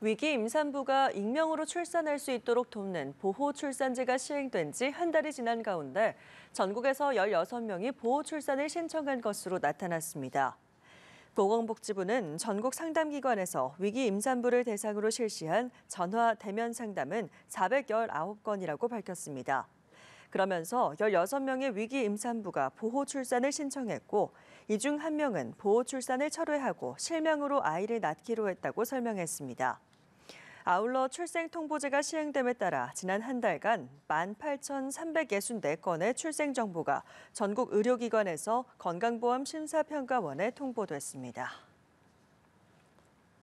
위기 임산부가 익명으로 출산할 수 있도록 돕는 보호 출산제가 시행된 지 한 달이 지난 가운데 전국에서 16명이 보호 출산을 신청한 것으로 나타났습니다. 보건복지부는 전국 상담기관에서 위기 임산부를 대상으로 실시한 전화 대면 상담은 419건이라고 밝혔습니다. 그러면서 16명의 위기 임산부가 보호 출산을 신청했고 이 중 1명은 보호 출산을 철회하고 실명으로 아이를 낳기로 했다고 설명했습니다. 아울러 출생 통보제가 시행됨에 따라 지난 한 달간 18,364건의 출생 정보가 전국 의료기관에서 건강보험 심사평가원에 통보됐습니다.